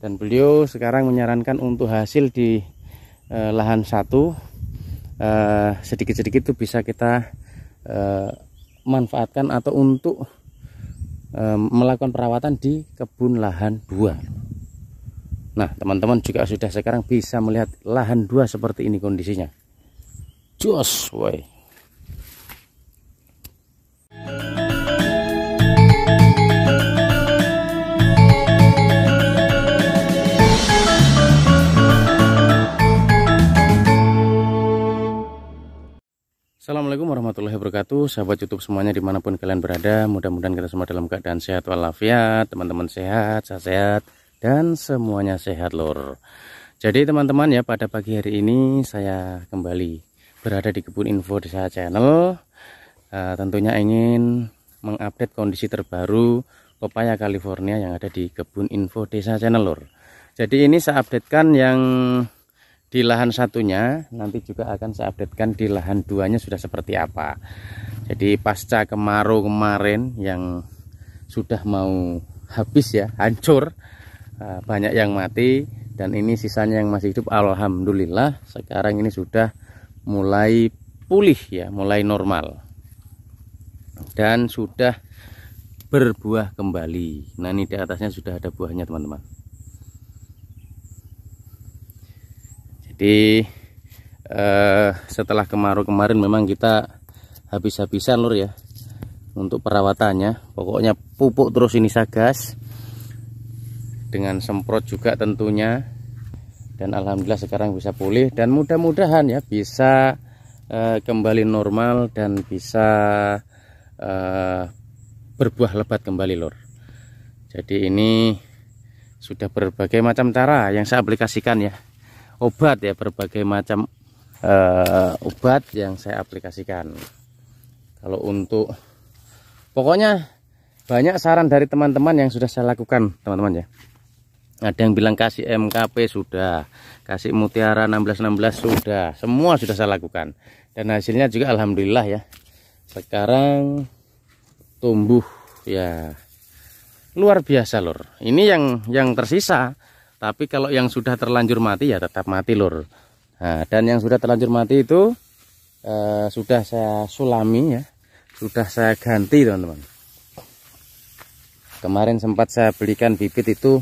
dan beliau sekarang menyarankan untuk hasil di eh, lahan satu eh, sedikit-sedikit itu bisa kita eh, manfaatkan atau untuk eh, melakukan perawatan di kebun lahan dua. Nah, teman-teman juga sudah sekarang bisa melihat lahan dua seperti ini kondisinya. Joss, woi. Assalamualaikum warahmatullahi wabarakatuh Sahabat youtube semuanya dimanapun kalian berada Mudah-mudahan kita semua dalam keadaan sehat walafiat Teman-teman sehat, saya sehat Dan semuanya sehat lor Jadi teman-teman ya pada pagi hari ini Saya kembali berada di kebun info desa channel uh, Tentunya ingin mengupdate kondisi terbaru Pepaya California yang ada di kebun info desa channel lor Jadi ini saya updatekan yang di lahan satunya nanti juga akan saya updatekan di lahan duanya sudah seperti apa jadi pasca kemarau kemarin yang sudah mau habis ya hancur eh, banyak yang mati dan ini sisanya yang masih hidup Alhamdulillah sekarang ini sudah mulai pulih ya mulai normal dan sudah berbuah kembali nah ini di atasnya sudah ada buahnya teman-teman jadi eh, setelah kemarau kemarin memang kita habis-habisan lur ya untuk perawatannya pokoknya pupuk terus ini sagas dengan semprot juga tentunya dan alhamdulillah sekarang bisa pulih dan mudah-mudahan ya bisa eh, kembali normal dan bisa eh, berbuah lebat kembali lor jadi ini sudah berbagai macam cara yang saya aplikasikan ya obat ya berbagai macam uh, obat yang saya aplikasikan kalau untuk pokoknya banyak saran dari teman-teman yang sudah saya lakukan teman-teman ya ada yang bilang kasih MKP sudah kasih mutiara 1616 sudah semua sudah saya lakukan dan hasilnya juga Alhamdulillah ya sekarang tumbuh ya luar biasa lor ini yang yang tersisa tapi kalau yang sudah terlanjur mati ya tetap mati lur. Nah, dan yang sudah terlanjur mati itu eh, sudah saya sulami ya, sudah saya ganti teman-teman. Kemarin sempat saya belikan bibit itu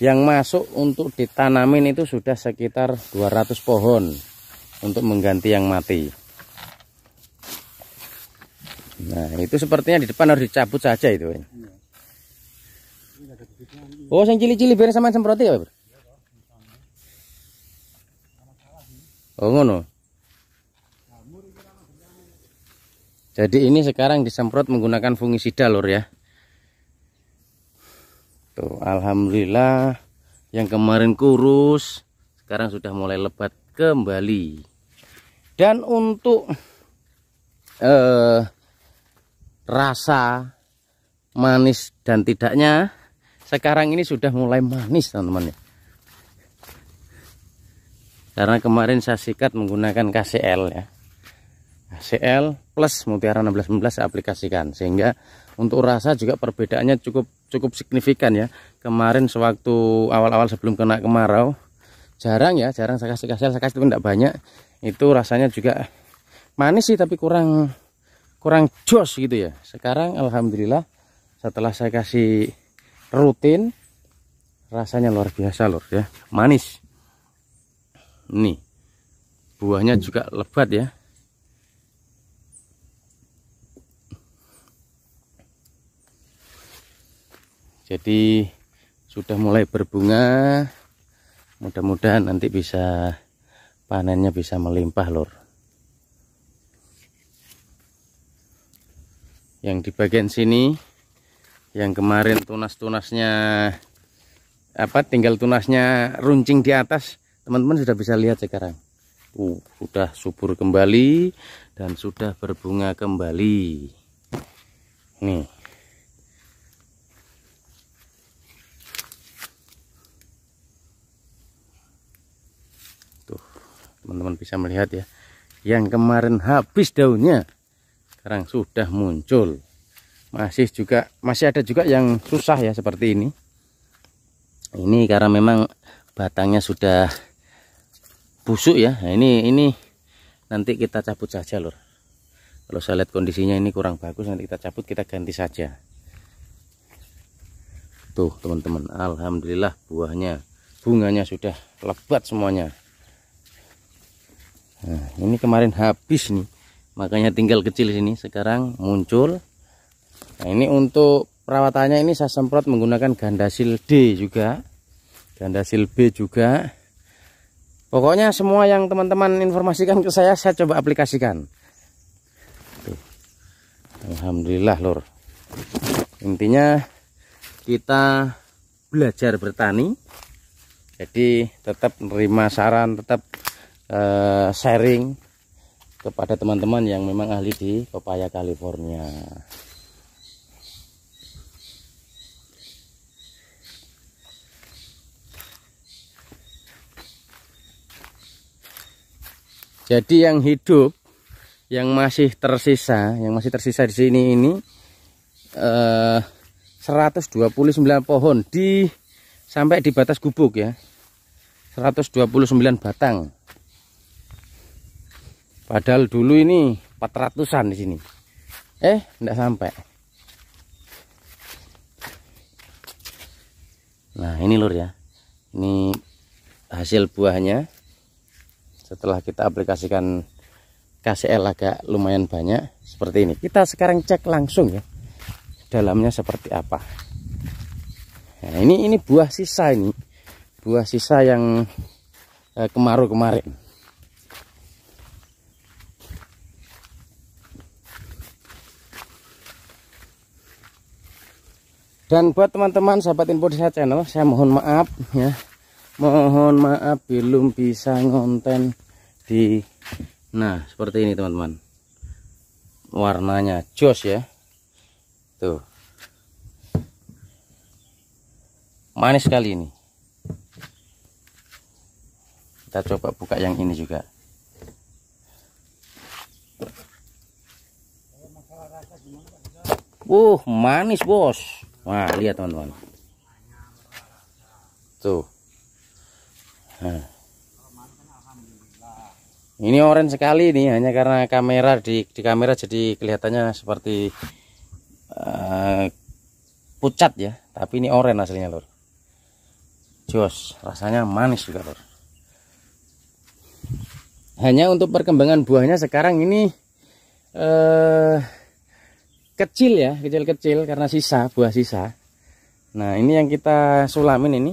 yang masuk untuk ditanamin itu sudah sekitar 200 pohon untuk mengganti yang mati. Nah, itu sepertinya di depan harus dicabut saja itu. Ya. Iya. Oh, yang cili-cili biar sama semprot ya, Bro? Oh, ngono. Jadi ini sekarang disemprot menggunakan fungisida lur ya. Tuh, alhamdulillah yang kemarin kurus sekarang sudah mulai lebat kembali. Dan untuk eh rasa manis dan tidaknya sekarang ini sudah mulai manis teman-teman ya. Karena kemarin saya sikat menggunakan KCL ya. KCL plus Mutiara 1616 saya aplikasikan sehingga untuk rasa juga perbedaannya cukup cukup signifikan ya. Kemarin sewaktu awal-awal sebelum kena kemarau jarang ya, jarang saya kasih KCL, saya kasih itu tidak banyak. Itu rasanya juga manis sih tapi kurang kurang jos gitu ya. Sekarang alhamdulillah setelah saya kasih rutin rasanya luar biasa lor ya manis nih buahnya juga lebat ya jadi sudah mulai berbunga mudah-mudahan nanti bisa panennya bisa melimpah lor yang di bagian sini yang kemarin tunas-tunasnya apa tinggal tunasnya runcing di atas teman-teman sudah bisa lihat sekarang uh, sudah subur kembali dan sudah berbunga kembali nih tuh teman-teman bisa melihat ya yang kemarin habis daunnya sekarang sudah muncul masih juga masih ada juga yang susah ya seperti ini ini karena memang batangnya sudah busuk ya nah, ini ini nanti kita cabut saja lor kalau saya lihat kondisinya ini kurang bagus nanti kita cabut kita ganti saja tuh teman-teman Alhamdulillah buahnya bunganya sudah lebat semuanya nah, ini kemarin habis nih makanya tinggal kecil sini sekarang muncul Nah, ini untuk perawatannya ini saya semprot menggunakan gandasil D juga. Gandasil B juga. Pokoknya semua yang teman-teman informasikan ke saya saya coba aplikasikan. Tuh. Alhamdulillah, Lur. Intinya kita belajar bertani. Jadi tetap menerima saran, tetap uh, sharing kepada teman-teman yang memang ahli di pepaya California. Jadi yang hidup yang masih tersisa, yang masih tersisa di sini ini eh 129 pohon di sampai di batas gubuk ya. 129 batang. Padahal dulu ini 400-an di sini. Eh, enggak sampai. Nah, ini lur ya. Ini hasil buahnya setelah kita aplikasikan KCL agak lumayan banyak seperti ini kita sekarang cek langsung ya dalamnya seperti apa nah, ini ini buah sisa ini buah sisa yang eh, kemarau kemarin dan buat teman-teman sahabat info di channel saya mohon maaf ya mohon maaf belum bisa ngonten di nah seperti ini teman-teman warnanya jos ya tuh manis sekali ini kita coba buka yang ini juga uh manis bos. Wah, lihat teman-teman. Tuh. Nah. Ini orange sekali ini hanya karena kamera di di kamera jadi kelihatannya seperti uh, pucat ya, tapi ini orange aslinya lor. Jos, rasanya manis juga lor. Hanya untuk perkembangan buahnya sekarang ini eh kecil ya, kecil-kecil karena sisa buah sisa. Nah, ini yang kita sulamin ini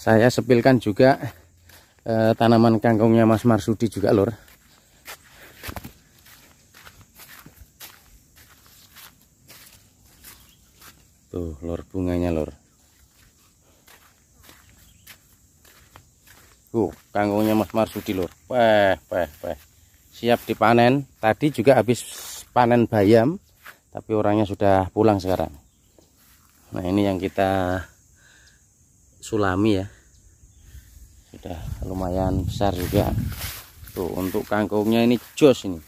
saya sepilkan juga eh, tanaman kangkungnya Mas Marsudi juga lor tuh lor bunganya lor tuh kangkungnya Mas Marsudi lor peh peh peh siap dipanen tadi juga habis panen bayam tapi orangnya sudah pulang sekarang nah ini yang kita sulami ya sudah lumayan besar juga tuh untuk kangkungnya ini jos ini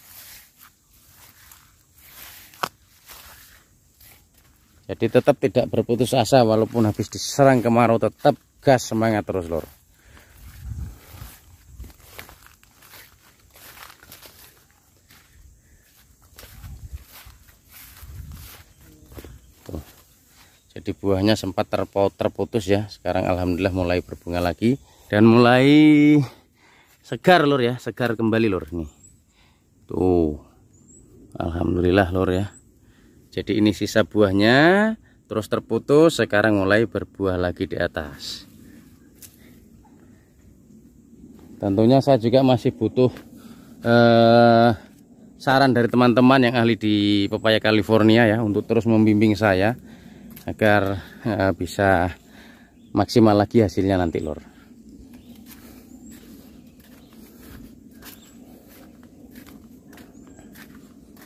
jadi tetap tidak berputus asa walaupun habis diserang kemarau tetap gas semangat terus lor jadi buahnya sempat terputus ya sekarang Alhamdulillah mulai berbunga lagi dan mulai segar lor ya segar kembali lor nih tuh Alhamdulillah lor ya jadi ini sisa buahnya terus terputus sekarang mulai berbuah lagi di atas tentunya saya juga masih butuh eh, saran dari teman-teman yang ahli di pepaya California ya untuk terus membimbing saya agar uh, bisa maksimal lagi hasilnya nanti lor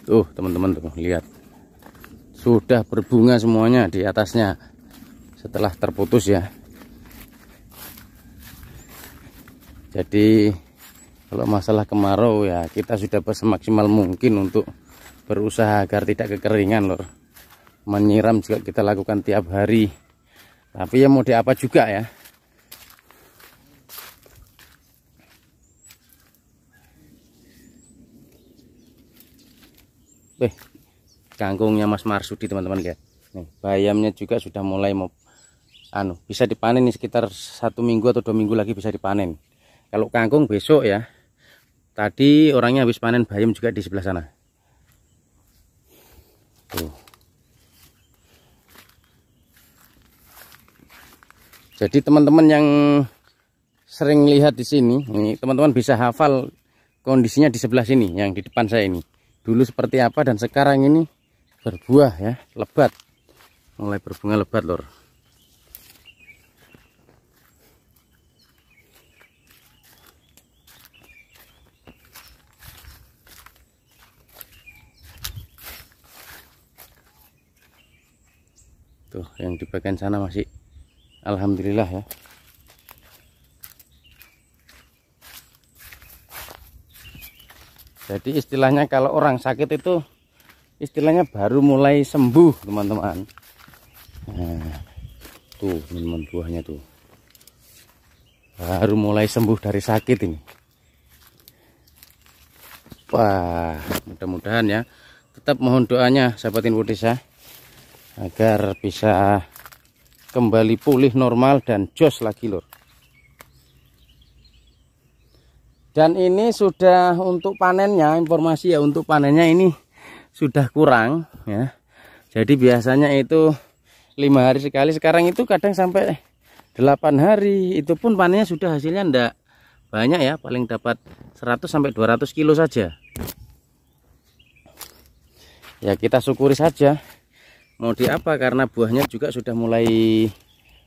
tuh teman-teman tuh lihat sudah berbunga semuanya di atasnya setelah terputus ya jadi kalau masalah kemarau ya kita sudah semaksimal mungkin untuk berusaha agar tidak kekeringan lor menyiram juga kita lakukan tiap hari tapi ya mau apa juga ya eh kangkungnya Mas Marsudi teman-teman ya nih bayamnya juga sudah mulai mau anu bisa dipanen nih sekitar satu minggu atau dua minggu lagi bisa dipanen kalau kangkung besok ya tadi orangnya habis panen bayam juga di sebelah sana tuh Jadi teman-teman yang sering lihat di sini, ini teman-teman bisa hafal kondisinya di sebelah sini yang di depan saya ini. Dulu seperti apa dan sekarang ini berbuah ya, lebat. Mulai berbunga lebat, lor. Tuh, yang di bagian sana masih Alhamdulillah ya jadi istilahnya kalau orang sakit itu istilahnya baru mulai sembuh teman-teman nah, tuh teman buahnya tuh baru mulai sembuh dari sakit ini wah mudah-mudahan ya tetap mohon doanya sahabat info desa ya, agar bisa kembali pulih normal dan jos lagi lur dan ini sudah untuk panennya informasi ya untuk panennya ini sudah kurang ya jadi biasanya itu lima hari sekali sekarang itu kadang sampai 8 hari itu pun panennya sudah hasilnya ndak banyak ya paling dapat 100 sampai 200 kilo saja ya kita syukuri saja mau di apa karena buahnya juga sudah mulai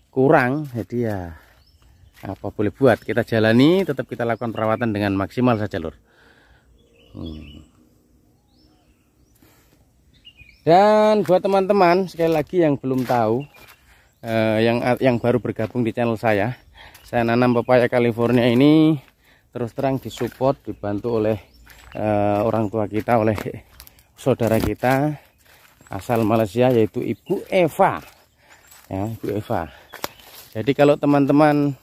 kurang jadi ya apa boleh buat kita jalani tetap kita lakukan perawatan dengan maksimal saja lur hmm. dan buat teman-teman sekali lagi yang belum tahu eh, yang yang baru bergabung di channel saya saya nanam pepaya California ini terus terang disupport dibantu oleh eh, orang tua kita oleh saudara kita asal Malaysia yaitu Ibu Eva ya Ibu Eva jadi kalau teman-teman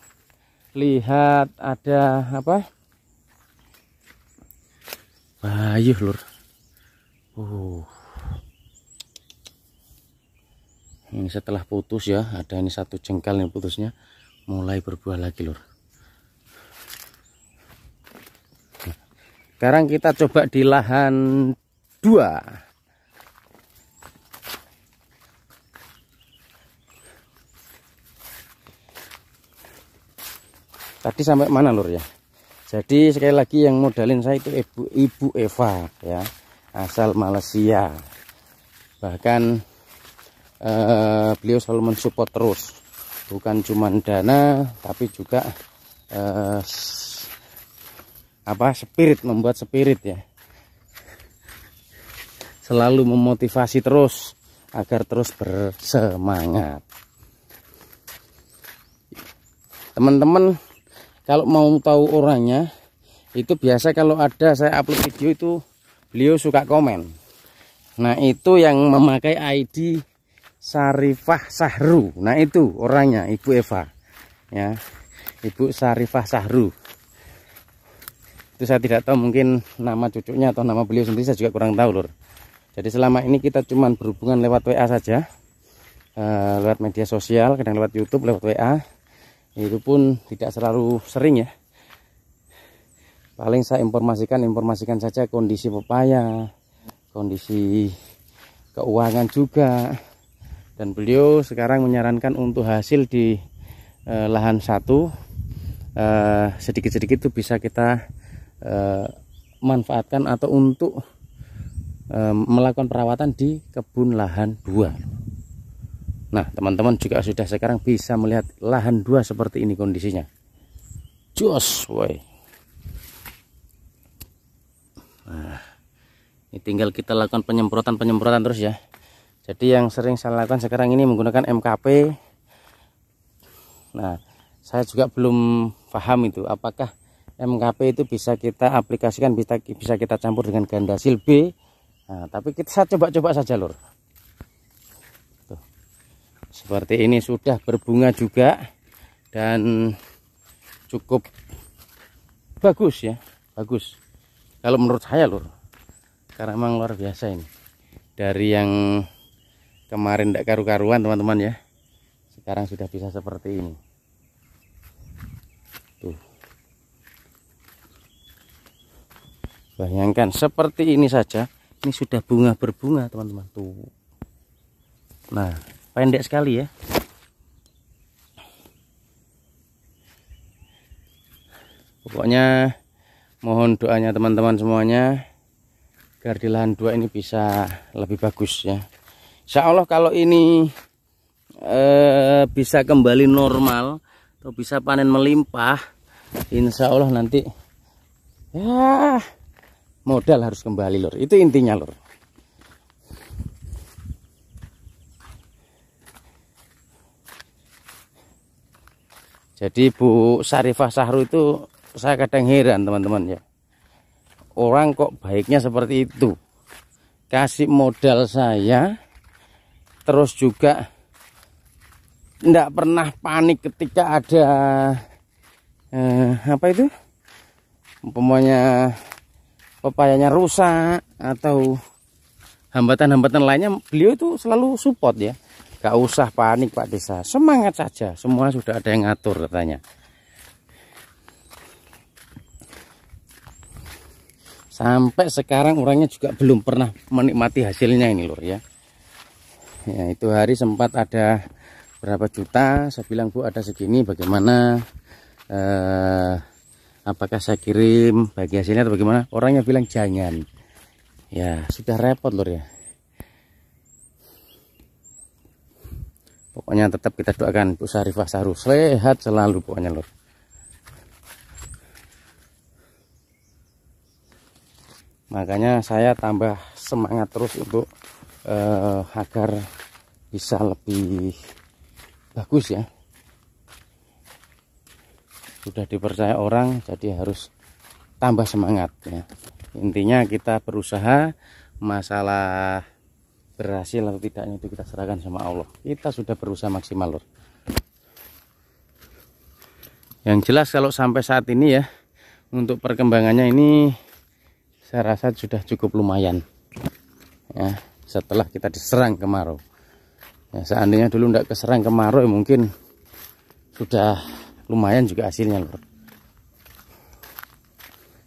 lihat ada apa Bayu lur uh ini setelah putus ya ada ini satu jengkal yang putusnya mulai berbuah lagi lur sekarang kita coba di lahan dua tadi sampai mana lur ya jadi sekali lagi yang modalin saya itu ibu ibu Eva ya asal Malaysia bahkan eh, beliau selalu mensupport terus bukan cuma dana tapi juga eh, apa spirit membuat spirit ya selalu memotivasi terus agar terus bersemangat teman-teman kalau mau tahu orangnya itu biasa kalau ada saya upload video itu beliau suka komen nah itu yang memakai ID Sarifah Sahru nah itu orangnya Ibu Eva ya Ibu Sarifah Sahru itu saya tidak tahu mungkin nama cucunya atau nama beliau sendiri saya juga kurang tahu lor jadi selama ini kita cuman berhubungan lewat WA saja eh, lewat media sosial kadang lewat YouTube lewat WA itu pun tidak selalu sering ya paling saya informasikan informasikan saja kondisi pepaya kondisi keuangan juga dan beliau sekarang menyarankan untuk hasil di eh, lahan satu eh, sedikit-sedikit itu bisa kita eh, manfaatkan atau untuk eh, melakukan perawatan di kebun lahan dua. Nah teman-teman juga sudah sekarang bisa melihat lahan dua seperti ini kondisinya. Jos, woi. Nah, ini tinggal kita lakukan penyemprotan-penyemprotan terus ya. Jadi yang sering saya lakukan sekarang ini menggunakan MKP. Nah, saya juga belum paham itu apakah MKP itu bisa kita aplikasikan bisa kita campur dengan ganda silbe. Nah, tapi kita coba-coba saja lur seperti ini sudah berbunga juga dan cukup bagus ya bagus kalau menurut saya lur karena memang luar biasa ini dari yang kemarin tidak karu-karuan teman-teman ya sekarang sudah bisa seperti ini tuh bayangkan seperti ini saja ini sudah bunga berbunga teman-teman tuh nah pendek sekali ya pokoknya mohon doanya teman-teman semuanya agar di lahan dua ini bisa lebih bagus ya Insya Allah kalau ini eh, bisa kembali normal atau bisa panen melimpah Insya Allah nanti ya modal harus kembali lor itu intinya lor Jadi Bu Sarifah Sahru itu saya kadang heran teman-teman ya. Orang kok baiknya seperti itu. Kasih modal saya terus juga tidak pernah panik ketika ada eh, apa itu umpamanya pepayanya rusak atau hambatan-hambatan lainnya beliau itu selalu support ya Gak usah panik Pak Desa, semangat saja. Semua sudah ada yang ngatur katanya. Sampai sekarang orangnya juga belum pernah menikmati hasilnya ini lur ya. Ya itu hari sempat ada berapa juta, saya bilang Bu ada segini bagaimana eh, apakah saya kirim bagi hasilnya atau bagaimana? Orangnya bilang jangan. Ya, sudah repot lur ya. pokoknya tetap kita doakan Bu Sarifah Saru sehat selalu pokoknya lur makanya saya tambah semangat terus untuk eh, agar bisa lebih bagus ya sudah dipercaya orang jadi harus tambah semangat ya intinya kita berusaha masalah berhasil atau tidaknya itu kita serahkan sama Allah kita sudah berusaha maksimal lor yang jelas kalau sampai saat ini ya untuk perkembangannya ini saya rasa sudah cukup lumayan ya setelah kita diserang kemarau ya, seandainya dulu tidak keserang kemarau ya mungkin sudah lumayan juga hasilnya lor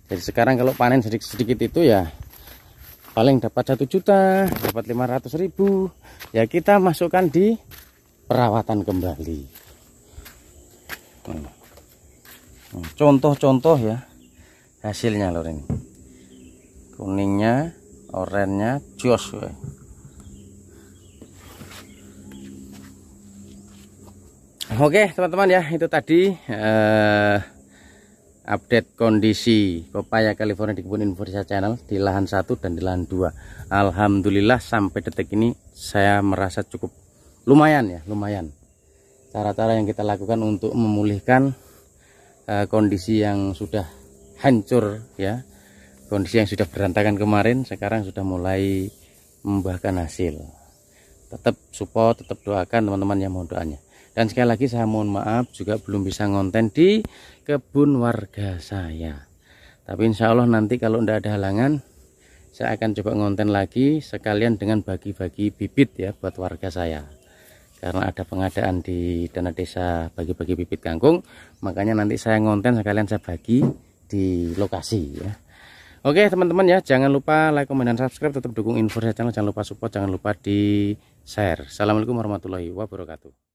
jadi sekarang kalau panen sedikit-sedikit itu ya paling dapat satu juta dapat lima ratus ribu ya kita masukkan di perawatan kembali hmm, contoh-contoh ya hasilnya lor ini kuningnya oranye jos Oke teman-teman ya itu tadi eh, update kondisi pepaya California di kebun Inforisha channel di lahan 1 dan di lahan 2 Alhamdulillah sampai detik ini saya merasa cukup lumayan ya lumayan cara-cara yang kita lakukan untuk memulihkan uh, kondisi yang sudah hancur ya kondisi yang sudah berantakan kemarin sekarang sudah mulai membahkan hasil tetap support tetap doakan teman-teman yang mau doanya dan sekali lagi saya mohon maaf juga belum bisa ngonten di kebun warga saya tapi insya Allah nanti kalau tidak ada halangan saya akan coba ngonten lagi sekalian dengan bagi-bagi bibit ya buat warga saya karena ada pengadaan di dana desa bagi-bagi bibit kangkung makanya nanti saya ngonten sekalian saya bagi di lokasi ya Oke teman-teman ya jangan lupa like, komen, dan subscribe tetap dukung info saya channel jangan lupa support jangan lupa di share Assalamualaikum warahmatullahi wabarakatuh